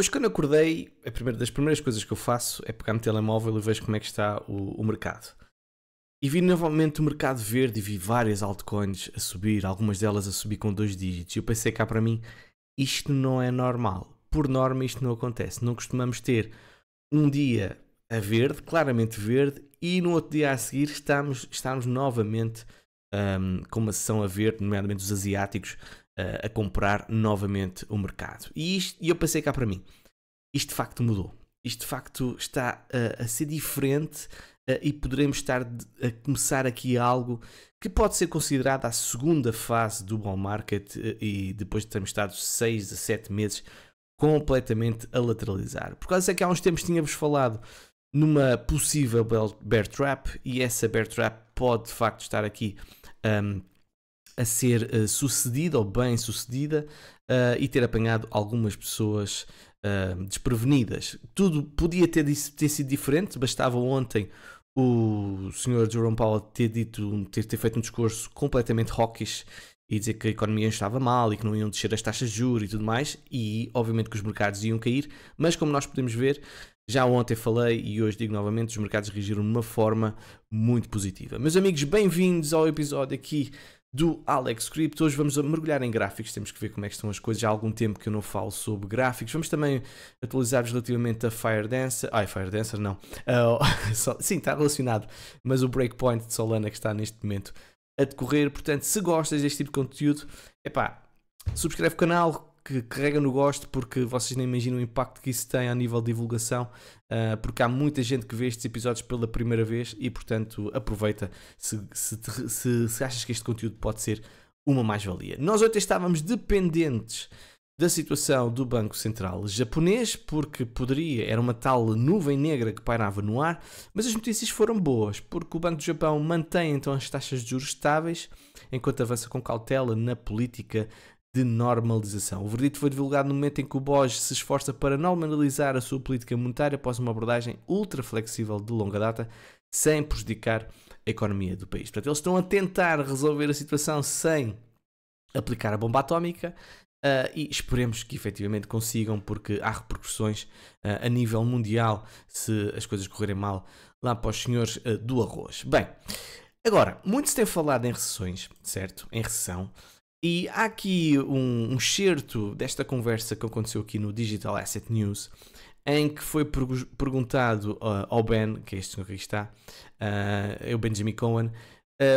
Hoje, quando acordei, a primeira, das primeiras coisas que eu faço é pegar no telemóvel e vejo como é que está o, o mercado. E vi novamente o mercado verde e vi várias altcoins a subir, algumas delas a subir com dois dígitos. E eu pensei cá para mim, isto não é normal. Por norma, isto não acontece. Não costumamos ter um dia a verde, claramente verde, e no outro dia a seguir estamos, estamos novamente um, com uma sessão a verde, nomeadamente os asiáticos, eh, a comprar novamente o mercado. E, isto, e eu pensei cá para mim, isto de facto mudou. Isto de facto está a, eh, a ser diferente eh, e poderemos estar a começar aqui algo que pode ser considerado a segunda fase do bull market e depois de termos estado 6 a 7 meses completamente a lateralizar. Por causa é que há uns tempos tínhamos falado numa possível bear trap e essa bear trap pode de facto estar aqui um, ehm, a ser uh, sucedida ou bem sucedida uh, e ter apanhado algumas pessoas uh, desprevenidas. Tudo podia ter, ter sido diferente, bastava ontem o senhor Jerome Powell ter dito, ter, ter feito um discurso completamente hawkish e dizer que a economia estava mal e que não iam descer as taxas de juros e tudo mais, e obviamente que os mercados iam cair, mas como nós podemos ver, já ontem falei e hoje digo novamente, os mercados reagiram de uma forma muito positiva. Meus amigos, bem-vindos ao episódio aqui do Alex Script Hoje vamos mergulhar em gráficos, temos que ver como é que estão as coisas. Há algum tempo que eu não falo sobre gráficos. Vamos também atualizar-vos relativamente a Fire Dancer. Ai, Fire Dancer não. Uh, sim, está relacionado, mas o Breakpoint de Solana que está neste momento a decorrer. Portanto, se gostas deste tipo de conteúdo, epá, subscreve o canal, que carrega no gosto porque vocês nem imaginam o impacto que isso tem a nível de divulgação, uh, porque há muita gente que vê estes episódios pela primeira vez e, portanto, aproveita se, se, te, se, se achas que este conteúdo pode ser uma mais-valia. Nós ontem estávamos dependentes da situação do Banco Central japonês, porque poderia, era uma tal nuvem negra que pairava no ar, mas as notícias foram boas, porque o Banco do Japão mantém então as taxas de juros estáveis, enquanto avança com cautela na política de normalização. O verdito foi divulgado no momento em que o BOJ se esforça para normalizar a sua política monetária após uma abordagem ultra flexível de longa data, sem prejudicar a economia do país. Portanto, eles estão a tentar resolver a situação sem aplicar a bomba atómica. Uh, e esperemos que efetivamente consigam, porque há repercussões uh, a nível mundial se as coisas correrem mal lá para os senhores uh, do arroz. Bem, agora, muito se tem falado em recessões, certo? Em recessão. E há aqui um, um excerto desta conversa que aconteceu aqui no Digital Asset News, em que foi perguntado uh, ao Ben, que é este senhor que aqui está, uh, é o Benjamin Cohen,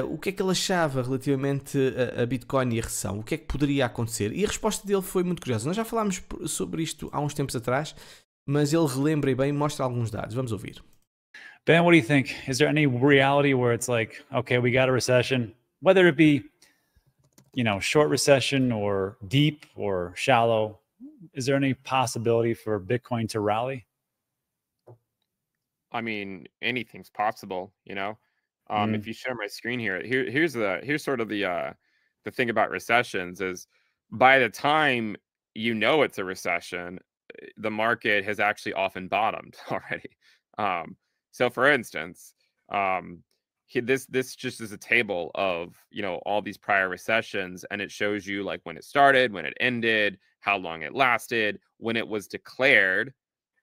Uh, o que é que ele achava relativamente a, a, Bitcoin e a recessão? O que é que poderia acontecer? E a resposta dele foi muito curiosa. Nós já falámos sobre isto há uns tempos atrás, mas ele relembra e bem mostra alguns dados. Vamos ouvir. Ben, what do you think? Is there any reality where it's like, okay, we got a recession, whether it be you know, short recession or deep or shallow, is there any possibility for Bitcoin to rally? I mean, anything's possible, you know. Um, mm. If you share my screen here, here, here's the here's sort of the uh, the thing about recessions is by the time you know it's a recession, the market has actually often bottomed already. Um, so, for instance, um, he, this this just is a table of you know all these prior recessions and it shows you like when it started when it ended how long it lasted when it was declared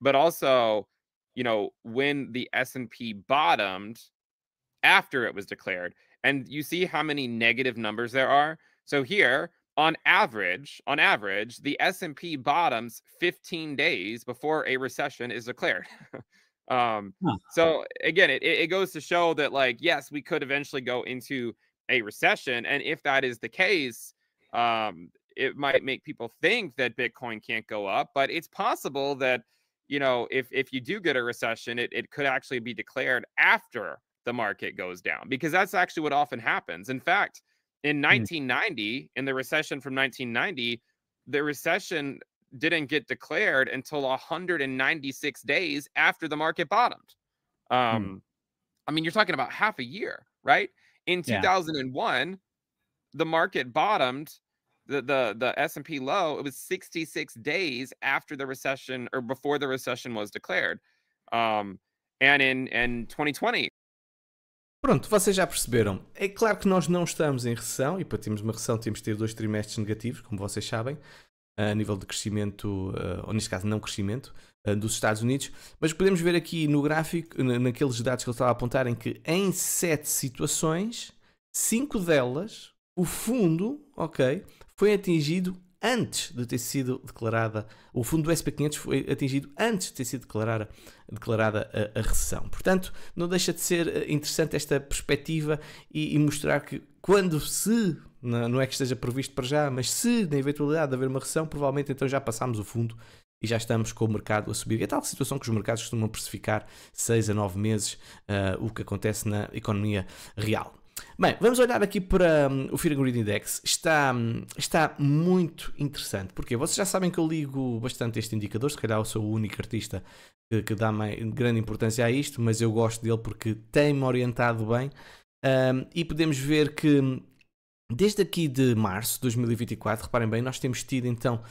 but also you know when the s&p bottomed after it was declared and you see how many negative numbers there are so here on average on average the s&p bottoms 15 days before a recession is declared Um, so again, it, it goes to show that like, yes, we could eventually go into a recession. And if that is the case, um, it might make people think that Bitcoin can't go up, but it's possible that, you know, if, if you do get a recession, it, it could actually be declared after the market goes down because that's actually what often happens. In fact, in 1990, hmm. mm. in the recession from 1990, the recession didn't get declared until 196 days after the market bottomed. Hmm. Um, hmm. I mean, you're talking about half a year, right? In 2001, yeah. the market bottomed the the the S&P low it was 66 days after the recession or before the recession was declared um, and in in 2020 Pronto, vocês já perceberam. É claro que nós não estamos em recessão e para termos uma recessão temos de ter dois trimestres negativos, como vocês sabem, a nível de crescimento, eh, ou neste caso não crescimento, eh, dos Estados Unidos, mas podemos ver aqui no gráfico, naqueles dados que ele estava a apontar, em que em sete situações, cinco delas, o fundo, ok, foi atingido antes de ter sido declarada, o fundo do SP500 foi atingido antes de ter sido declarada, declarada a, a, recessão. Portanto, não deixa de ser eh, interessante esta perspectiva e, e mostrar que quando se não é que esteja previsto para já, mas se na eventualidade de haver uma recessão, provavelmente então já passámos o fundo e já estamos com o mercado a subir. É tal situação que os mercados costumam precificar 6 a 9 meses uh, o que acontece na economia real. Bem, vamos olhar aqui para um, o Fear and Greed Index. Está, hum, está muito interessante, porque vocês já sabem que eu ligo bastante este indicador, se calhar eu sou o único artista que, que dá mais, grande importância a isto, mas eu gosto dele porque tem-me orientado bem um, e podemos ver que hum, Desde aqui de março de 2024, reparem bem, nós temos tido então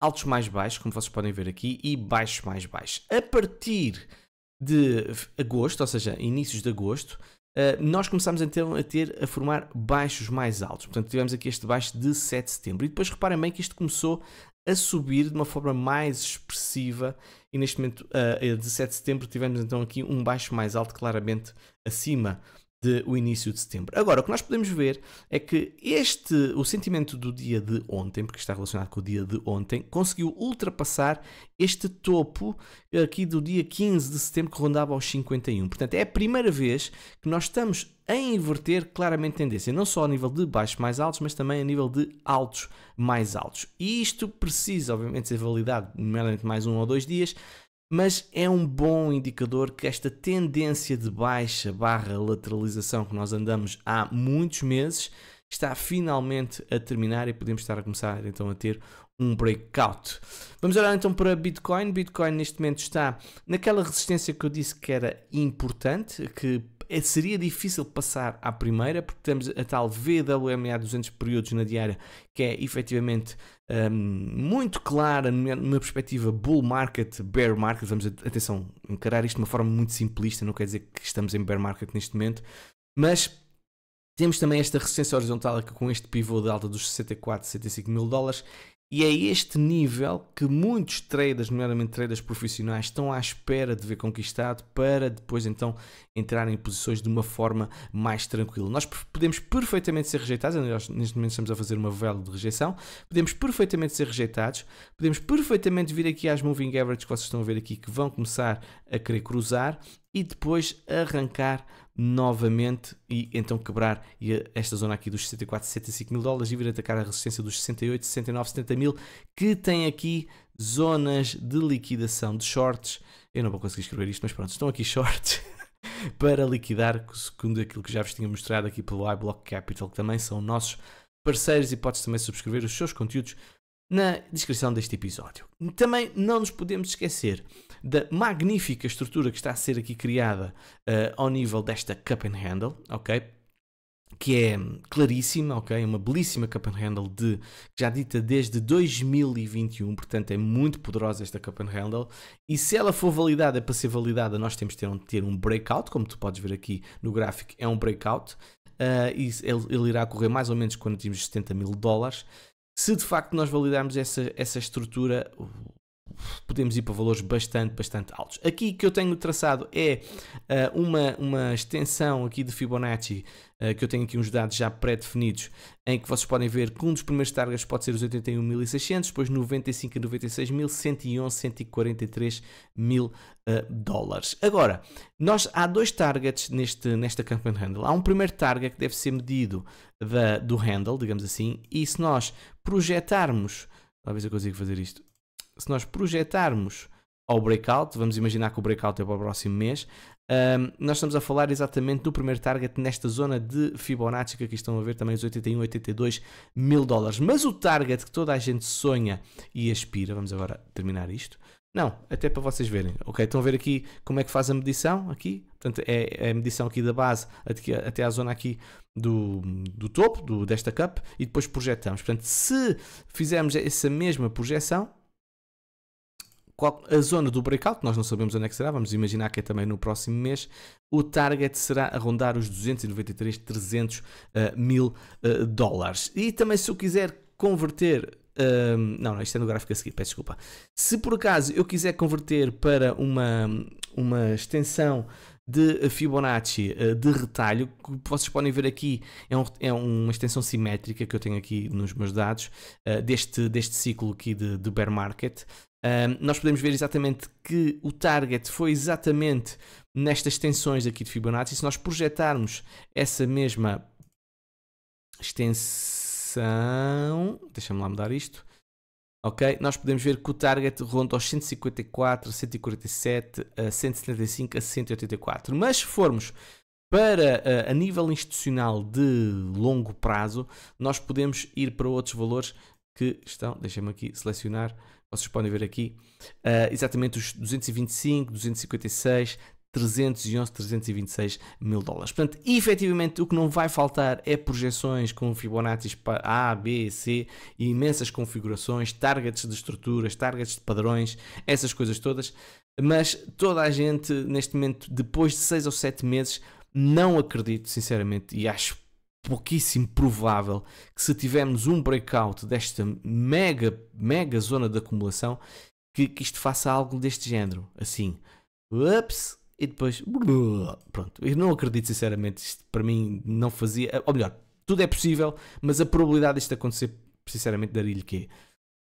altos mais baixos, como vocês podem ver aqui, e baixos mais baixos. A partir de agosto, ou seja, inícios de agosto, eh, nós começámos então a ter a formar baixos mais altos. Portanto, tivemos aqui este baixo de 7 de setembro. E depois reparem bem que isto começou a subir de uma forma mais expressiva e neste momento, eh, de 7 de setembro, tivemos então aqui um baixo mais alto, claramente acima de o início de setembro. Agora, o que nós podemos ver é que este, o sentimento do dia de ontem, porque está relacionado com o dia de ontem, conseguiu ultrapassar este topo aqui do dia 15 de setembro que rondava aos 51. Portanto, é a primeira vez que nós estamos a inverter claramente tendência, não só a nível de baixos mais altos, mas também a nível de altos mais altos. E isto precisa, obviamente, ser validado, nomeadamente mais um ou dois dias, mas é um bom indicador que esta tendência de baixa barra lateralização que nós andamos há muitos meses está finalmente a terminar e podemos estar a começar então a ter um breakout. Vamos olhar então para Bitcoin. Bitcoin neste momento está naquela resistência que eu disse que era importante, que é, seria difícil passar à primeira, porque temos a tal VWMA 200 períodos na diária, que é efetivamente um, muito clara numa perspectiva bull market, bear market. Vamos, atenção, encarar isto de uma forma muito simplista, não quer dizer que estamos em bear market neste momento, mas. Temos também esta resistência horizontal aqui com este pivô de alta dos 64, 65 mil dólares e é este nível que muitos traders, nomeadamente traders profissionais, estão à espera de ver conquistado para depois então entrar em posições de uma forma mais tranquila. Nós podemos perfeitamente ser rejeitados, nós neste momento estamos a fazer uma vela de rejeição, podemos perfeitamente ser rejeitados, podemos perfeitamente vir aqui às moving averages que vocês estão a ver aqui que vão começar a querer cruzar e depois arrancar novamente e então quebrar eh, esta zona aqui dos 64, 65 mil dólares e vir atacar a resistência dos 68, 69, 70 mil, que tem aqui zonas de liquidação de shorts. Eu não vou conseguir escrever isto, mas pronto, estão aqui shorts para liquidar, segundo aquilo que já vos tinha mostrado aqui pelo iBlock Capital, que também são nossos parceiros e podes também subscrever os seus conteúdos na descrição deste episódio. Também não nos podemos esquecer da magnífica estrutura que está a ser aqui criada uh, ao nível desta cup and handle, ok? Que é claríssima, ok? Uma belíssima cup and handle de, já dita desde 2021, portanto é muito poderosa esta cup and handle. E se ela for validada, é para ser validada, nós temos de ter um, ter um breakout, como tu podes ver aqui no gráfico, é um breakout. Uh, e ele, ele irá correr mais ou menos quando tivermos 70 mil dólares se de facto nós validarmos essa, essa estrutura, podemos ir para valores bastante, bastante altos. Aqui que eu tenho traçado é uh, uma, uma extensão aqui de Fibonacci, uh, que eu tenho aqui uns dados já pré-definidos, em que vocês podem ver que um dos primeiros targets pode ser os 81.600, depois 95 e 96.000, 111, 143 mil uh, dólares. Agora, nós, há dois targets neste, nesta Campaign Handle. Há um primeiro target que deve ser medido da, do handle, digamos assim, e se nós projetarmos, talvez eu consiga fazer isto, se nós projetarmos ao breakout, vamos imaginar que o breakout é para o próximo mês, um, nós estamos a falar exatamente do primeiro target nesta zona de Fibonacci, que aqui estão a ver também os 81, 82 mil dólares. Mas o target que toda a gente sonha e aspira, vamos agora terminar isto, não, até para vocês verem, ok? Estão a ver aqui como é que faz a medição aqui, portanto é, é a medição aqui da base até, à zona aqui do, do topo, do, desta cup, e depois projetamos. Portanto, se fizermos essa mesma projeção, qual, a zona do breakout, nós não sabemos onde é que será, vamos imaginar que é também no próximo mês, o target será a rondar os 293, 300 uh, mil uh, dólares. E também se eu quiser converter ehm, não, não, isto é no gráfico a seguir, peço desculpa. Se por acaso eu quiser converter para uma, uma extensão de Fibonacci eh, de retalho, que vocês podem ver aqui, é, um, é, uma extensão simétrica que eu tenho aqui nos meus dados, eh, deste, deste ciclo aqui de, de bear market. nós podemos ver exatamente que o target foi exatamente nestas extensões aqui de Fibonacci. Se nós projetarmos essa mesma extensão, deixa-me lá mudar isto, ok? Nós podemos ver que o target ronda aos 154, 147, a 175 a 184. Mas se formos para eh, a nível institucional de longo prazo, nós podemos ir para outros valores que estão, deixem-me aqui selecionar, vocês podem ver aqui, uh, exatamente os 225, 256, 311, 326 mil dólares. Portanto, efetivamente, o que não vai faltar é projeções com Fibonacci para A, B, C, imensas configurações, targets de estruturas, targets de padrões, essas coisas todas. Mas toda a gente, neste momento, depois de 6 ou 7 meses, não acredito, sinceramente, e acho pouquíssimo provável que se tivermos um breakout desta mega, mega zona de acumulação, que, que isto faça algo deste género. Assim, ups, e depois. Pronto, eu não acredito sinceramente, isto para mim não fazia. Eh, ou melhor, tudo é possível, mas a probabilidade disto acontecer, sinceramente, daria-lhe quê?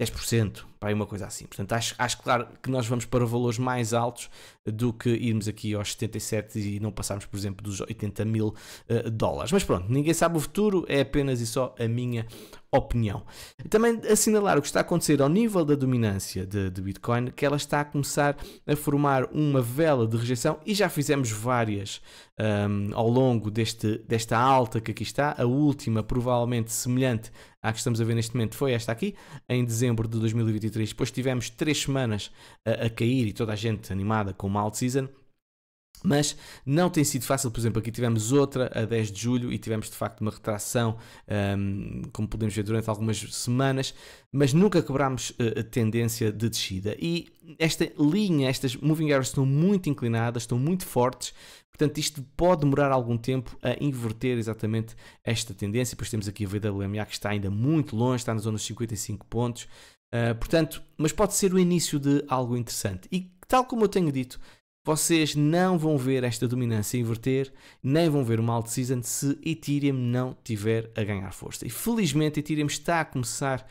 10%, para uma coisa assim. Portanto, acho, acho claro que nós vamos para valores mais altos do que irmos aqui aos 77 e não passarmos, por exemplo, dos 80 mil uh, dólares. Mas pronto, ninguém sabe o futuro, é apenas e só a minha opinião. Também assinalar o que está a acontecer ao nível da dominância de, de Bitcoin, que ela está a começar a formar uma vela de rejeição e já fizemos várias um, ehm, ao longo deste, desta alta que aqui está. A última, provavelmente semelhante à que estamos a ver neste momento, foi esta aqui, em dezembro de 2023 2023. Depois tivemos três semanas a, a cair e toda a gente animada com uma alt-season. Mas não tem sido fácil, por exemplo, aqui tivemos outra a 10 de julho e tivemos de facto uma retração, um, como podemos ver, durante algumas semanas, mas nunca quebrámos eh, a tendência de descida. E esta linha, estas moving errors estão muito inclinadas, estão muito fortes, portanto isto pode demorar algum tempo a inverter exatamente esta tendência. Depois temos aqui a VWMA que está ainda muito longe, está na zona dos 55 pontos, eh, portanto, mas pode ser o início de algo interessante. E tal como eu tenho dito, vocês não vão ver esta dominância inverter, nem vão ver uma alt-season se Ethereum não tiver a ganhar força. E felizmente Ethereum está a começar a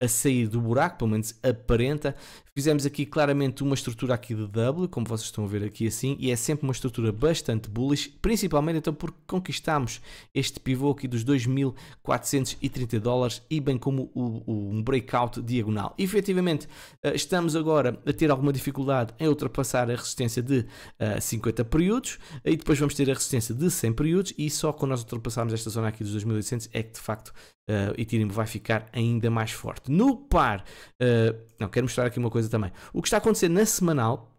a sair do buraco, pelo menos aparenta. Fizemos aqui claramente uma estrutura aqui de W, como vocês estão a ver aqui assim, e é sempre uma estrutura bastante bullish, principalmente então porque conquistámos este pivô aqui dos 2.430 dólares e bem como o, o, um breakout diagonal. E, efetivamente, eh, estamos agora a ter alguma dificuldade em ultrapassar a resistência de uh, eh, 50 períodos, e depois vamos ter a resistência de 100 períodos, e só quando nós ultrapassarmos esta zona aqui dos 2.800 é que de facto Uh, eh, e Ethereum vai ficar ainda mais forte. No par, uh, não, quero mostrar aqui uma coisa também. O que está acontecendo na semanal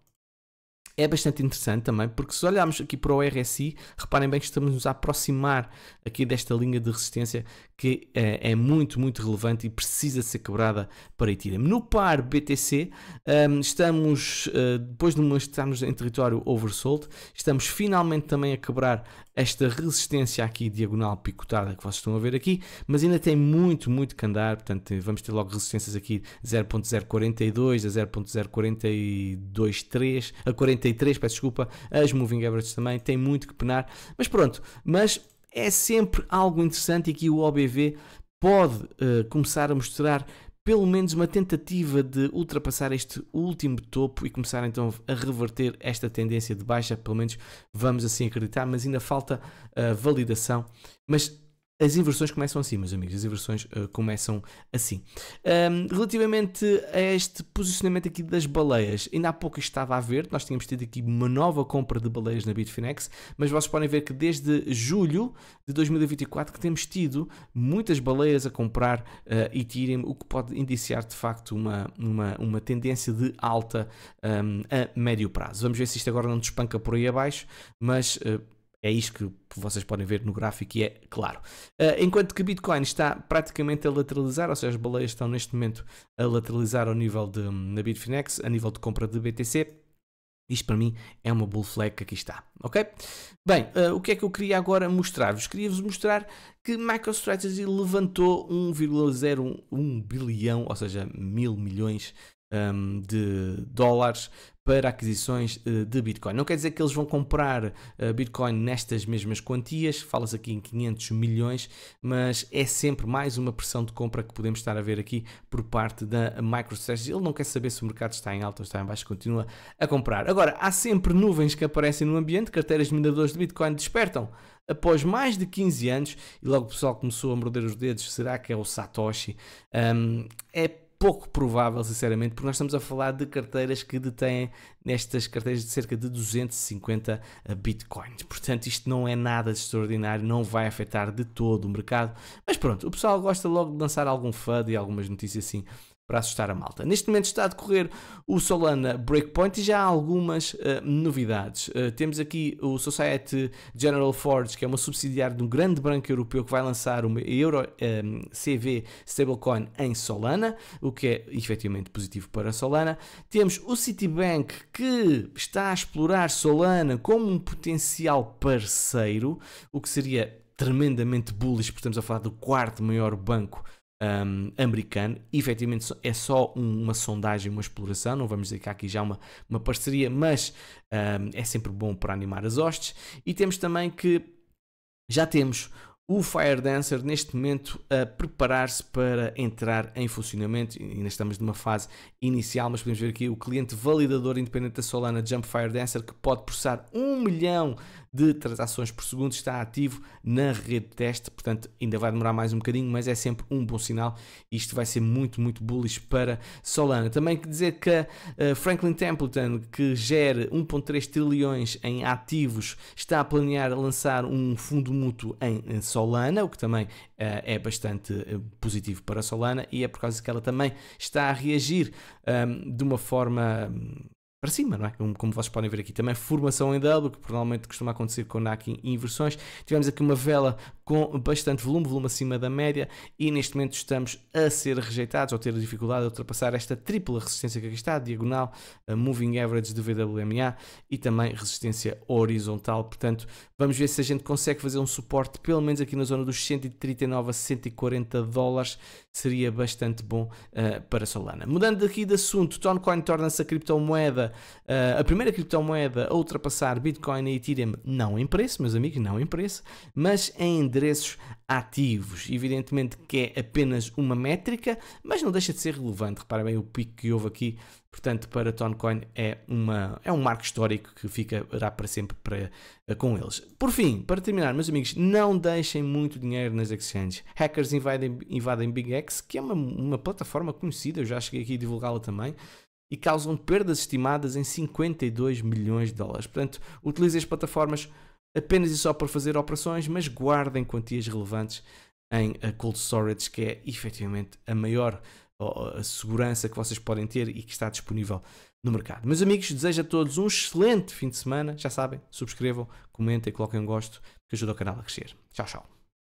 é bastante interessante também, porque se olharmos aqui para o RSI, reparem bem que estamos nos a aproximar aqui desta linha de resistência que é, é muito, muito relevante e precisa ser quebrada para Ethereum. No par BTC, um, ehm, estamos, uh, depois de estarmos em território oversold, estamos finalmente também a quebrar esta resistência aqui diagonal picotada que vocês estão a ver aqui, mas ainda tem muito, muito que andar, portanto vamos ter logo resistências aqui 0.042 a 0.0423, a 43, peço desculpa, as moving averages também, tem muito que penar, mas pronto, mas é sempre algo interessante e aqui o OBV pode uh, começar a mostrar pelo menos uma tentativa de ultrapassar este último topo e começar então a reverter esta tendência de baixa, pelo menos vamos assim acreditar, mas ainda falta a ah, validação. Mas as inversões começam assim, meus amigos, as inversões uh, começam assim. Um, relativamente a este posicionamento aqui das baleias, ainda há pouco estava a ver, nós tínhamos tido aqui uma nova compra de baleias na Bitfinex, mas vocês podem ver que desde julho de 2024 que temos tido muitas baleias a comprar uh, eh, e o que pode indiciar de facto uma, uma, uma tendência de alta um, a médio prazo. Vamos ver se isto agora não despanca por aí abaixo, mas... Uh, é isto que vocês podem ver no gráfico e é claro. Ah, enquanto que Bitcoin está praticamente a lateralizar, ou seja, as baleias estão neste momento a lateralizar ao nível de, hum, na Bitfinex, a nível de compra de BTC. Isto para mim é uma bull flag que aqui está, ok? Bem, uh, o que é que eu queria agora mostrar-vos? Queria-vos mostrar que MicroStrategy levantou 1,01 bilhão, ou seja, mil milhões um, de dólares para aquisições eh, de Bitcoin. Não quer dizer que eles vão comprar eh, Bitcoin nestas mesmas quantias, falas aqui em 500 milhões, mas é sempre mais uma pressão de compra que podemos estar a ver aqui por parte da MicroStrategy. Ele não quer saber se o mercado está em alta ou está em baixo, continua a comprar. Agora, há sempre nuvens que aparecem no ambiente, carteiras de mineradores de Bitcoin despertam após mais de 15 anos, e logo o pessoal começou a morder os dedos, será que é o Satoshi? Um, é pouco provável, sinceramente, porque nós estamos a falar de carteiras que detêm nestas carteiras de cerca de 250 eh, bitcoins. Portanto, isto não é nada de extraordinário, não vai afetar de todo o mercado. Mas pronto, o pessoal gosta logo de lançar algum FUD e algumas notícias assim para assustar a malta. Neste momento está a decorrer o Solana Breakpoint e já há algumas uh, novidades. Uh, temos aqui o Society General Forge, que é uma subsidiária de um grande branco europeu que vai lançar uma Euro um, ehm, CV stablecoin em Solana, o que é efetivamente positivo para Solana. Temos o Citibank, que está a explorar Solana como um potencial parceiro, o que seria tremendamente bullish, porque estamos a falar do quarto maior banco um, americano, efetivamente é só uma sondagem, uma exploração, não vamos dizer que há aqui já uma, uma parceria, mas um, é sempre bom para animar as hostes. E temos também que já temos o Fire Dancer neste momento a preparar-se para entrar em funcionamento. Ainda estamos numa fase inicial, mas podemos ver aqui o cliente validador independente da Solana Jump Fire Dancer que pode processar um milhão de transações por segundo está ativo na rede de teste, portanto ainda vai demorar mais um bocadinho, mas é sempre um bom sinal. Isto vai ser muito, muito bullish para Solana. Também dizer que a eh, Franklin Templeton, que gera 1.3 trilhões em ativos, está a planear lançar um fundo mútuo em Solana, o que também eh, é bastante eh, positivo para Solana e é por causa que ela também está a reagir ehm, de uma forma hum, para cima, não é? Como vocês podem ver aqui. Também formação em W, que normalmente costuma acontecer com NAC e inversões. Tivemos aqui uma vela com bastante volume, volume acima da média, e neste momento estamos a ser rejeitados ou ter dificuldade a ultrapassar esta tripla resistência que aqui está, diagonal, moving average de VWMA e também resistência horizontal. Portanto, vamos ver se a gente consegue fazer um suporte, pelo menos aqui na zona dos 139 a 140 dólares, seria bastante bom uh, para Solana. Mudando aqui de assunto, Toncoin torna-se a criptomoeda uh, a primeira criptomoeda a ultrapassar Bitcoin e Ethereum, não em preço, meus amigos, não em preço, mas em endereços ativos. Evidentemente que é apenas uma métrica, mas não deixa de ser relevante. Reparem bem o pico que houve aqui, portanto, para Toncoin é, uma, é um marco histórico que ficará para sempre para, ah, com eles. Por fim, para terminar, meus amigos, não deixem muito dinheiro nas exchanges. Hackers invadem, invadem BigX, que é uma, uma plataforma conhecida, eu já cheguei aqui a divulgá-la também e causam perdas estimadas em 52 milhões de dólares. Portanto, utilizem as plataformas apenas e só para fazer operações, mas guardem quantias relevantes em cold storage, que é efetivamente a maior a segurança que vocês podem ter e que está disponível no mercado. Meus amigos, desejo a todos um excelente fim de semana. Já sabem, subscrevam, comentem, coloquem um gosto, que ajuda o canal a crescer. Tchau, tchau.